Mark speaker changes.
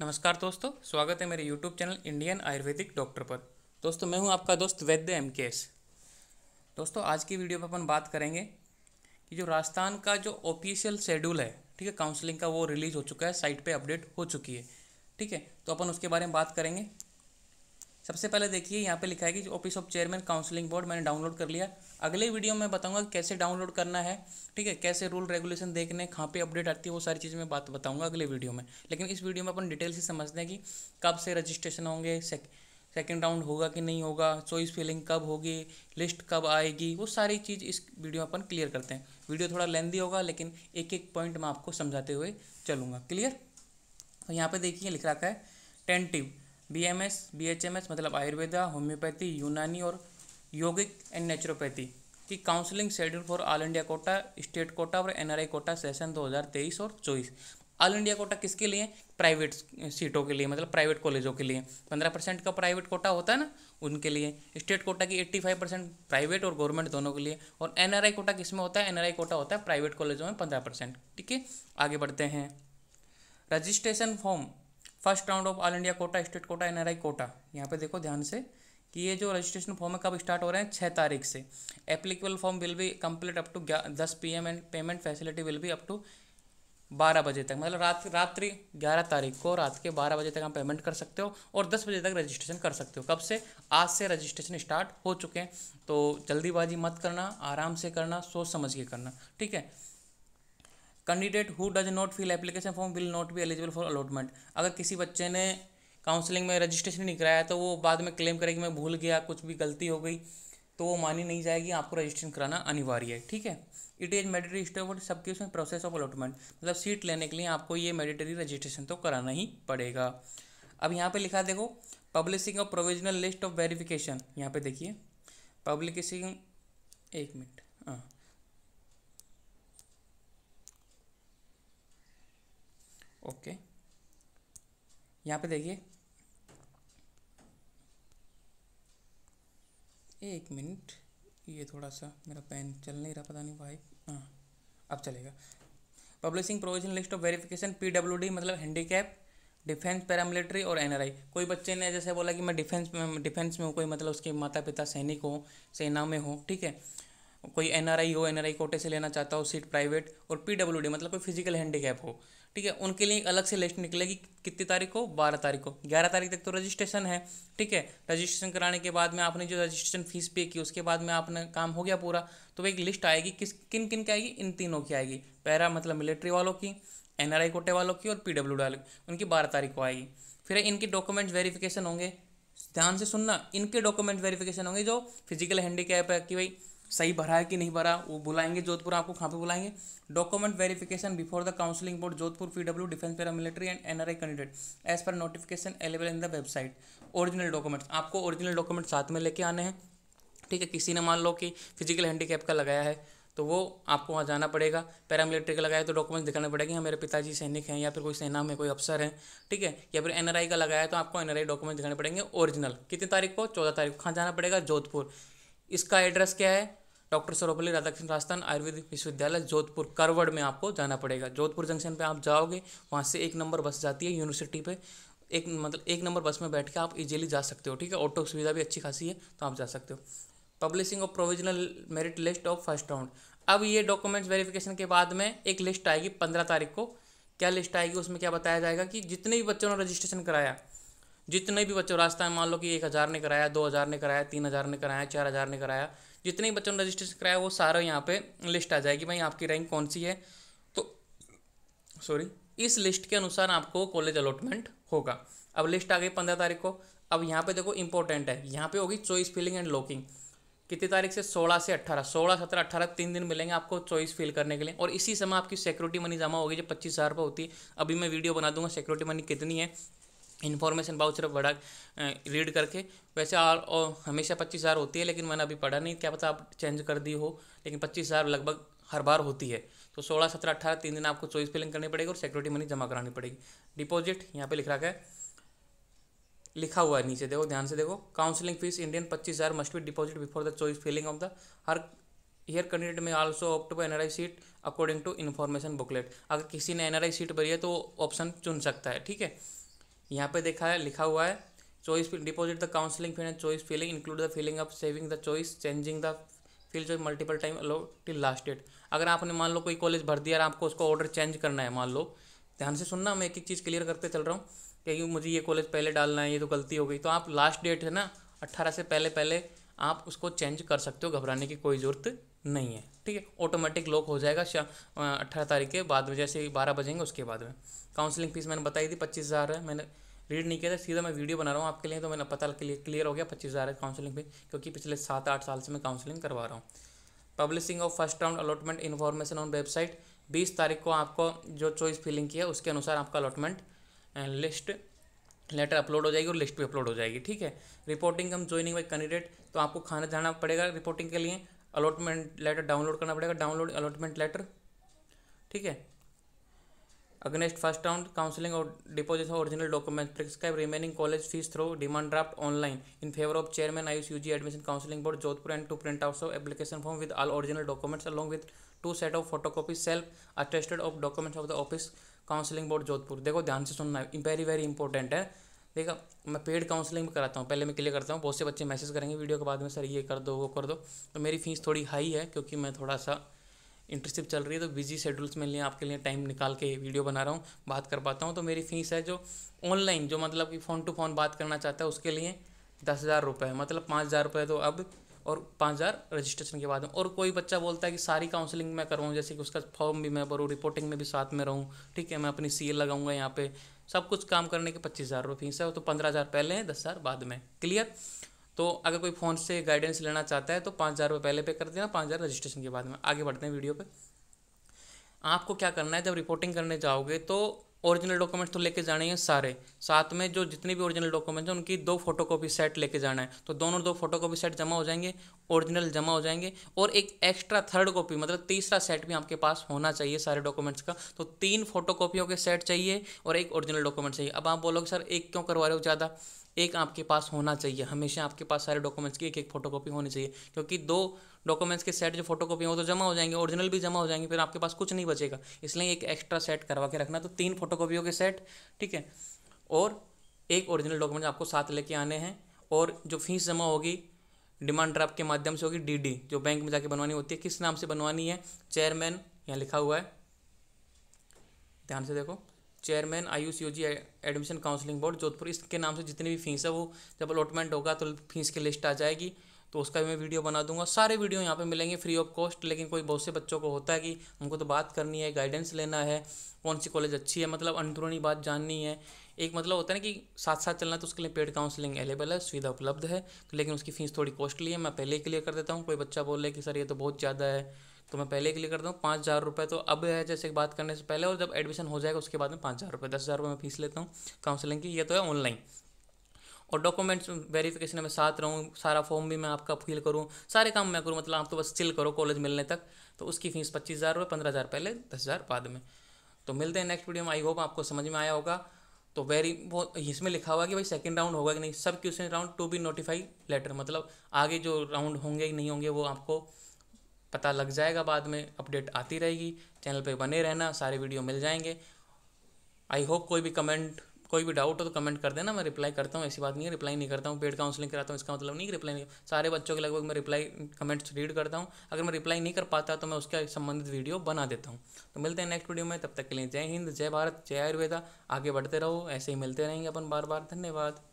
Speaker 1: नमस्कार दोस्तों स्वागत है मेरे YouTube channel Indian ayurvedic doctor पर दोस्तों मैं हूं आपका दोस्त वैद्य एम के एस दोस्तों आज की वीडियो में अपन बात करेंगे कि जो राजस्थान का जो ऑफिशियल शेड्यूल है ठीक है काउंसलिंग का वो रिलीज़ हो चुका है साइट पे अपडेट हो चुकी है ठीक है तो अपन उसके बारे में बात करेंगे सबसे पहले देखिए यहाँ पे लिखा है कि office of chairman counselling board मैंने डाउनलोड कर लिया अगले वीडियो में बताऊंगा कैसे डाउनलोड करना है ठीक है कैसे रूल रेगुलेशन देखने कहाँ पे अपडेट आती है वो सारी चीज़ में बात बताऊंगा अगले वीडियो में लेकिन इस वीडियो में अपन डिटेल से समझते हैं कि कब से रजिस्ट्रेशन होंगे सेकेंड राउंड होगा कि नहीं होगा चॉइस फिलिंग कब होगी लिस्ट कब आएगी वो सारी चीज़ इस वीडियो में अपन क्लियर करते हैं वीडियो थोड़ा लेंदी होगा लेकिन एक एक पॉइंट मैं आपको समझाते हुए चलूँगा क्लियर तो यहाँ पर देखिए लिख रखा है टेंटिव बीएमएस बीएचएमएस मतलब आयुर्वेदा होम्योपैथी यूनानी और योगिक एंड नेचुरोपैथी की counselling schedule for all India quota state quota और एनआरआई कोटा सेशन 2023 और 24 ऑल इंडिया कोटा किसके लिए प्राइवेट सीटों के लिए मतलब प्राइवेट कॉलेजों के लिए पंद्रह परसेंट का प्राइवेट कोटा होता है ना उनके लिए स्टेट कोटा की एट्टी फाइव परसेंट प्राइवेट और गवर्नमेंट दोनों के लिए और एनआरआई कोटा किस में होता है एनआरआई कोटा होता है प्राइवेट कॉलेजों में पंद्रह परसेंट ठीक है आगे बढ़ते हैं registration form first round of all India quota state quota N quota यहाँ पे देखो ध्यान से कि ये जो रजिस्ट्रेशन फॉर्म है कब स्टार्ट हो रहे हैं छः तारीख से एप्लीकेबल फॉर्म विल भी कम्प्लीट अप टू दस P M and payment facility will भी अप टू बारह बजे तक मतलब रात रात्रि ग्यारह तारीख को रात के बारह बजे तक हम पेमेंट कर सकते हो और दस बजे तक रजिस्ट्रेशन कर सकते हो कब से आज से रजिस्ट्रेशन स्टार्ट हो चुके हैं तो जल्दीबाजी मत करना आराम से करना सोच समझ के करना ठीक है candidate who does not fill application form will not be eligible for allotment अगर किसी बच्चे ने काउंसलिंग में रजिस्ट्रेशन नहीं कराया तो वो बाद में क्लेम करेगी कि मैं भूल गया कुछ भी गलती हो गई तो वो मानी नहीं जाएगी आपको रजिस्ट्रेशन कराना अनिवार्य है ठीक है इट इज मेडिटरी स्टेवर्ड सबके उसमें प्रोसेस ऑफ अलॉटमेंट मतलब सीट लेने के लिए आपको ये मेडिटरी रजिस्ट्रेशन तो कराना ही पड़ेगा अब यहाँ पे लिखा देखो publishing of provisional list of verification यहाँ पे देखिए पब्लिकेशन एक मिनट हाँ ओके यहाँ पे देखिए एक मिनट ये थोड़ा सा मेरा पेन चल नहीं रहा पता नहीं भाई हाँ अब चलेगा publishing provision list of verification P W D मतलब हैंडीकैप डिफेंस पैरामिलिट्री और एनआरआई कोई बच्चे ने जैसे बोला कि मैं डिफेंस में डिफेंस में हूँ कोई मतलब उसके माता पिता सैनिक हो सेना में हो ठीक है कोई एनआरआई हो एनआरआई कोटे से लेना चाहता हो सीट प्राइवेट और पीडब्ल्यूडी मतलब कोई फिजिकल हैंडीकैप हो ठीक है उनके लिए एक अलग से लिस्ट निकलेगी कितनी तारीख को बारह तारीख को ग्यारह तारीख तक तो रजिस्ट्रेशन है ठीक है रजिस्ट्रेशन कराने के बाद में आपने जो रजिस्ट्रेशन फीस पे की उसके बाद में आपने काम हो गया पूरा तो एक लिस्ट आएगी किस किन किन की आएगी इन तीनों की आएगी पैरा मतलब मिलिट्री वालों की एन आर आई कोटे वालों की और पी डब्ल्यू की उनकी बारह तारीख को आएगी फिर इनके डॉक्यूमेंट्स वेरीफिकेशन होंगे ध्यान से सुनना इनके डॉक्यूमेंट वेरिफिकेशन होंगे जो फिजिकल हैंडीकैप है कि भाई सही भरा है कि नहीं भरा वो बुलाएंगे जोधपुर आपको कहाँ पे बुलाएंगे document verification before the counselling board Jodhpur P W defence paramilitary and N candidate as per notification available in the website original documents आपको ओरिजिनल डॉक्यूमेंट साथ में लेके आने हैं ठीक है किसी ने मान लो कि फिजिकल हैंडीकैप का लगाया है तो वो आपको वहाँ जाना पड़ेगा पैरामिलिट्री का लगाया तो डॉक्यूमेंट्स दिखाने पड़ेंगे हाँ, मेरे पिताजी सैनिक हैं या फिर कोई सेना में कोई अफसर है ठीक है या फिर एनआरआई का लगाया तो आपको एनआरआई डॉक्यूमेंट दिखाने पड़ेंगे ओरिजिनल कितनी तारीख को चौदह तारीख को कहाँ जाना पड़ेगा जोधपुर इसका एड्रेस क्या है डॉक्टर सर्वपल्ली राधाकृष्ण राजस्थान आयुर्वेदिक विश्वविद्यालय जोधपुर करवड़ में आपको जाना पड़ेगा जोधपुर जंक्शन पे आप जाओगे वहाँ से एक नंबर बस जाती है यूनिवर्सिटी पे एक मतलब एक नंबर बस में बैठ के आप इजीली जा सकते हो ठीक है ऑटो सुविधा भी अच्छी खासी है तो आप जा सकते हो publishing of provisional merit list of first round अब ये डॉक्यूमेंट्स वेरिफिकेशन के बाद में एक लिस्ट आएगी पंद्रह तारीख को क्या लिस्ट आएगी उसमें क्या बताया जाएगा कि जितने भी बच्चों ने रजिस्ट्रेशन कराया जितने भी बच्चों रास्ता में मान लो कि एक हज़ार ने कराया दो हज़ार ने कराया तीन हज़ार ने कराया चार हज़ार ने कराया जितने भी बच्चों ने रजिस्ट्रेशन कराया वो सारा यहाँ पे लिस्ट आ जाएगी भाई आपकी रैंक कौन सी है तो सॉरी इस लिस्ट के अनुसार आपको कॉलेज अलॉटमेंट होगा अब लिस्ट आ गई पंद्रह तारीख को अब यहाँ पे देखो इंपॉर्टेंट है यहाँ पे होगी चॉइस फिलिंग एंड लॉकिंग कितनी तारीख से सोलह से अट्ठारह सोलह सत्रह अट्ठारह तीन दिन मिलेंगे आपको चॉइस फिल करने के लिए और इसी समय आपकी सिक्योरिटी मनी जमा होगी जो पच्चीस हज़ार रुपये होती है अभी मैं वीडियो बना दूंगा सिक्योरिटी मनी कितनी है इन्फॉर्मेशन सिर्फ बढ़ा रीड करके वैसे और हमेशा पच्चीस हज़ार होती है लेकिन मैंने अभी पढ़ा नहीं क्या पता आप चेंज कर दी हो लेकिन पच्चीस हज़ार लगभग हर बार होती है तो सोलह सत्रह अट्ठारह तीन दिन आपको चॉइस फिलिंग करनी पड़ेगी और सिक्योरिटी मनी जमा करानी पड़ेगी डिपॉजिट यहाँ पे लिख रखा है लिखा हुआ है नीचे देखो ध्यान से देखो काउंसलिंग फीस इंडियन पच्चीस हज़ार must be deposit before the choice filling of the her year candidate may also opt by NRI seat according to information booklet अगर किसी ने एनआरआई सीट भरी है तो ऑप्शन चुन सकता है ठीक है यहाँ पे देखा है लिखा हुआ है चॉइस डिपॉजिट द काउंसलिंग फिर and choice filling include the filling of saving the choice changing the fill choice multiple time allow till last date अगर आपने मान लो कोई कॉलेज भर दिया और आपको उसको ऑर्डर चेंज करना है मान लो ध्यान से सुनना मैं एक एक चीज़ क्लियर करते चल रहा हूँ क्योंकि मुझे ये कॉलेज पहले डालना है ये तो गलती हो गई तो आप लास्ट डेट है ना अट्ठारह से पहले पहले आप उसको चेंज कर सकते हो घबराने की कोई ज़रूरत नहीं है ठीक है ऑटोमेटिक लॉक हो जाएगा अट्ठारह तारीख के बाद में जैसे ही बारह बजेंगे उसके बाद में काउंसलिंग फीस मैंने बताई थी पच्चीस हज़ार है मैंने रीड नहीं किया था सीधा मैं वीडियो बना रहा हूँ आपके लिए तो मैंने पता क्लियर हो गया पच्चीस हज़ार है काउंसलिंग फीस क्योंकि पिछले सात आठ साल से मैं काउंसलिंग करवा रहा हूँ publishing of first round allotment information on website बीस तारीख को आपको जो चॉइस फिलिंग किया उसके अनुसार आपका अलॉटमेंट लिस्ट लेटर अपलोड हो जाएगी और लिस्ट भी अपलोड हो जाएगी ठीक है reporting cum joining by candidate तो आपको खाना जाना पड़ेगा रिपोर्टिंग के लिए अलॉटमेंट लेटर डाउनलोड करना पड़ेगा डाउनलोड अलॉटमेंट लेटर ठीक है अगेंस्ट फर्स्ट राउंड काउंसलिंग और deposit of original document prescribe remaining college fees through demand draft online in favour of chairman I U G admission counselling board Jodhpur and to print out of application form with all original documents along with two set of photocopy self attested of documents of the office counselling board Jodhpur देखो ध्यान से सुनना very very important है ठीक है मैं paid counselling भी कराता हूँ पहले मैं क्लियर करता हूँ बहुत से बच्चे मैसेज करेंगे वीडियो के बाद में सर ये कर दो वो कर दो तो मेरी फ़ीस थोड़ी हाई है क्योंकि मैं थोड़ा सा इंटर्नशिप चल रही है तो बिजी शेड्यूल्स में लिए आपके लिए टाइम निकाल के वीडियो बना रहा हूँ बात कर पाता हूँ तो मेरी फ़ीस है जो ऑनलाइन जो मतलब कि फ़ोन टू फ़ोन बात करना चाहता है उसके लिए दस हज़ार रुपये मतलब पाँच हज़ार रुपये तो अब और पाँच हज़ार रजिस्ट्रेशन के बाद में और कोई बच्चा बोलता है कि सारी काउंसलिंग मैं करवाऊँ जैसे कि उसका फॉर्म भी मैं भरूँ रिपोर्टिंग में भी साथ में रहूँ ठीक है मैं अपनी सी लगाऊँगा यहाँ पर सब कुछ काम करने के पच्चीस हज़ार रुपये फीस है तो पंद्रह हज़ार पहले हैं दस हज़ार बाद में क्लियर तो अगर कोई फ़ोन से गाइडेंस लेना चाहता है तो पाँच हज़ार रुपये पहले पे कर देना पाँच हज़ार रजिस्ट्रेशन के बाद में आगे बढ़ते हैं वीडियो पर आपको क्या करना है जब रिपोर्टिंग करने जाओगे तो ओरिजिनल डॉक्यूमेंट्स तो लेके जाने हैं सारे साथ में जो जितने भी ओरिजिनल डॉक्यूमेंट्स हैं उनकी दो फोटोकॉपी सेट लेके जाना है तो दोनों दो फोटोकॉपी सेट जमा हो जाएंगे ओरिजिनल जमा हो जाएंगे और एक एक्स्ट्रा थर्ड कॉपी मतलब तीसरा सेट भी आपके पास होना चाहिए सारे डॉक्यूमेंट्स का तो तीन फोटोकॉपियों के सेट चाहिए और एक ओरिजिनल डॉक्यूमेंट चाहिए अब आप बोलोगे सर एक क्यों करवा रहे हो ज़्यादा एक आपके पास होना चाहिए हमेशा आपके पास सारे डॉक्यूमेंट्स की एक एक फोटोकॉपी होनी चाहिए क्योंकि दो डॉक्यूमेंट्स के सेट जो फोटोकॉपी हो तो जमा हो जाएंगे ओरिजिनल भी जमा हो जाएंगे फिर आपके पास कुछ नहीं बचेगा इसलिए एक एक्स्ट्रा सेट करवा के रखना तो तीन फोटोकॉपियों के सेट ठीक है और एक ओरिजिनल डॉक्यूमेंट आपको साथ लेके आने हैं और जो फीस जमा होगी डिमांड ड्राफ्ट के माध्यम से होगी डीडी जो बैंक में जाके बनवानी होती है किस नाम से बनवानी है चेयरमैन यहाँ लिखा हुआ है ध्यान से देखो chairman AYUSH U G admission counselling board Jodhpur इसके नाम से जितनी भी फीस है वो जब अलॉटमेंट होगा तो फीस की लिस्ट आ जाएगी तो उसका भी मैं वीडियो बना दूंगा सारे वीडियो यहाँ पे मिलेंगे फ्री ऑफ कॉस्ट लेकिन कोई बहुत से बच्चों को होता है कि उनको तो बात करनी है गाइडेंस लेना है कौन सी कॉलेज अच्छी है मतलब अंदरूनी बात जाननी है एक मतलब होता है ना कि साथ साथ चलना तो उसके लिए पेड काउंसलिंग अवेलेबल है सुविधा उपलब्ध है तो लेकिन उसकी फ़ीस थोड़ी कॉस्टली है मैं पहले ही क्लियर कर देता हूँ कोई बच्चा बोल रहे कि सर ये तो बहुत ज़्यादा है तो मैं पहले के करता हूँ पाँच हज़ार रुपये तो अब है जैसे बात करने से पहले और जब एडमिशन हो जाएगा उसके बाद में पाँच हज़ार रुपये दस हज़ार रुपये मैं फीस लेता हूँ काउंसलिंग की ये तो है ऑनलाइन और डॉक्यूमेंट्स वेरिफिकेशन में साथ रहूँ सारा फॉर्म भी मैं आपका फिल करूँ सारे काम मैं करूँ मतलब आप तो बस चिल करो कॉलेज मिलने तक तो उसकी फीस पच्चीस हज़ार रुपये पंद्रह हज़ार पहले दस हज़ार बाद में तो मिलते हैं नेक्स्ट वीडियो में आई होप आपको समझ में आया होगा तो वेरी वो इसमें लिखा हुआ कि भाई सेकंड राउंड होगा कि नहीं सब question round to be notify letter मतलब आगे जो राउंड होंगे नहीं होंगे वो आपको पता लग जाएगा बाद में अपडेट आती रहेगी चैनल पे बने रहना सारे वीडियो मिल जाएंगे आई होप कोई भी कमेंट कोई भी डाउट हो तो कमेंट कर देना मैं रिप्लाई करता हूँ ऐसी बात नहीं है रिप्लाई नहीं करता हूँ पेड काउंसलिंग कराता हूँ इसका मतलब नहीं रिप्लाई नहीं सारे बच्चों के लगभग मैं रिप्लाई कमेंट्स रीड करता हूँ अगर मैं रिप्लाई नहीं कर पाता तो मैं उसके संबंधित वीडियो बना देता हूँ तो मिलते हैं नेक्स्ट वीडियो में तब तक के लिए जय हिंद जय भारत जय आयुर्वेदा आगे बढ़ते रहो ऐसे ही मिलते रहेंगे अपन बार बार धन्यवाद